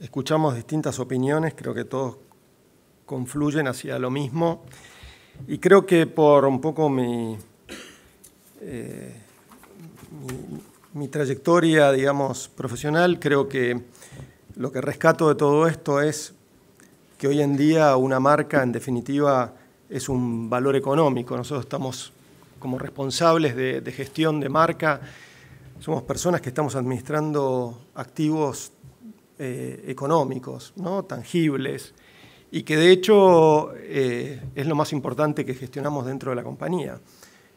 escuchamos distintas opiniones, creo que todos confluyen hacia lo mismo. Y creo que por un poco eh, mi, mi, trayectoria, digamos, profesional, creo que lo que rescato de todo esto es que hoy en día una marca, en definitiva, es un valor económico. Nosotros estamos como responsables de, de gestión de marca, somos personas que estamos administrando activos eh, económicos, ¿no? tangibles, y que de hecho eh, es lo más importante que gestionamos dentro de la compañía.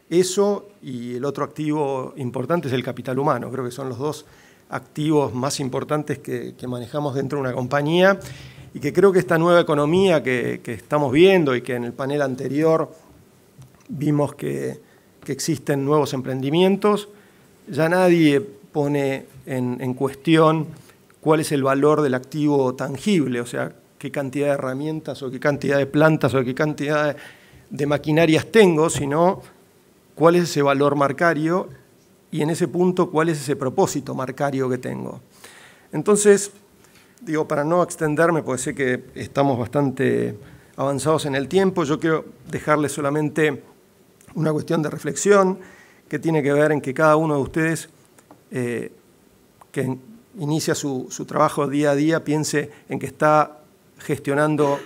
Eso y el otro activo importante es el capital humano, creo que son los dos activos más importantes que, manejamos dentro de una compañía y que creo que esta nueva economía que, estamos viendo y que en el panel anterior vimos que, existen nuevos emprendimientos, ya nadie pone en cuestión cuál es el valor del activo tangible, o sea, qué cantidad de herramientas o qué cantidad de plantas o qué cantidad de, maquinarias tengo, sino cuál es ese valor marcario y en ese punto cuál es ese propósito marcario que tengo. Entonces, digo, para no extenderme, porque sé que estamos bastante avanzados en el tiempo, yo quiero dejarles solamente una cuestión de reflexión que tiene que ver en que cada uno de ustedes, eh, que inicia su, trabajo día a día piense en que está gestionando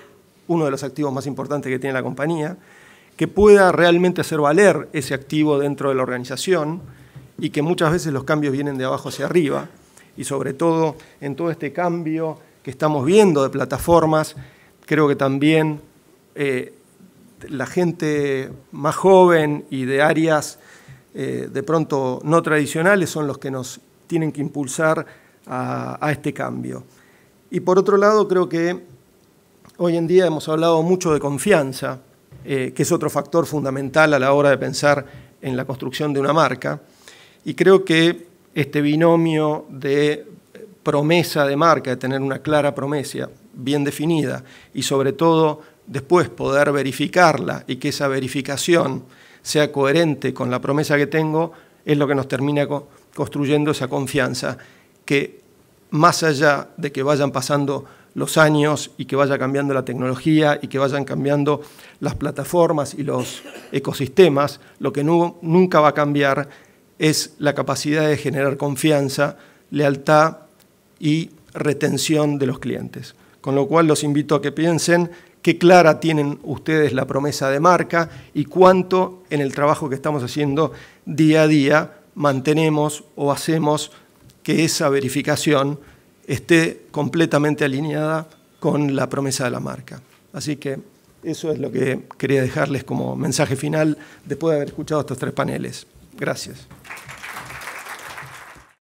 uno de los activos más importantes que tiene la compañía, que pueda realmente hacer valer ese activo dentro de la organización y que muchas veces los cambios vienen de abajo hacia arriba y sobre todo en todo este cambio que estamos viendo de plataformas, creo que también eh, la gente más joven y de áreas eh, de pronto no tradicionales son los que nos tienen que impulsar a, este cambio. Y por otro lado, creo que hoy en día hemos hablado mucho de confianza, eh, que es otro factor fundamental a la hora de pensar en la construcción de una marca. Y creo que este binomio de promesa de marca, de tener una clara promesa bien definida y sobre todo después poder verificarla y que esa verificación sea coherente con la promesa que tengo, es lo que nos termina construyendo esa confianza que más allá de que vayan pasando los años y que vaya cambiando la tecnología y que vayan cambiando las plataformas y los ecosistemas, lo que nunca va a cambiar es la capacidad de generar confianza, lealtad y retención de los clientes. Con lo cual los invito a que piensen qué clara tienen ustedes la promesa de marca y cuánto en el trabajo que estamos haciendo día a día mantenemos o hacemos que esa verificación esté completamente alineada con la promesa de la marca. Así que eso es lo que quería dejarles como mensaje final después de haber escuchado estos tres paneles. Gracias.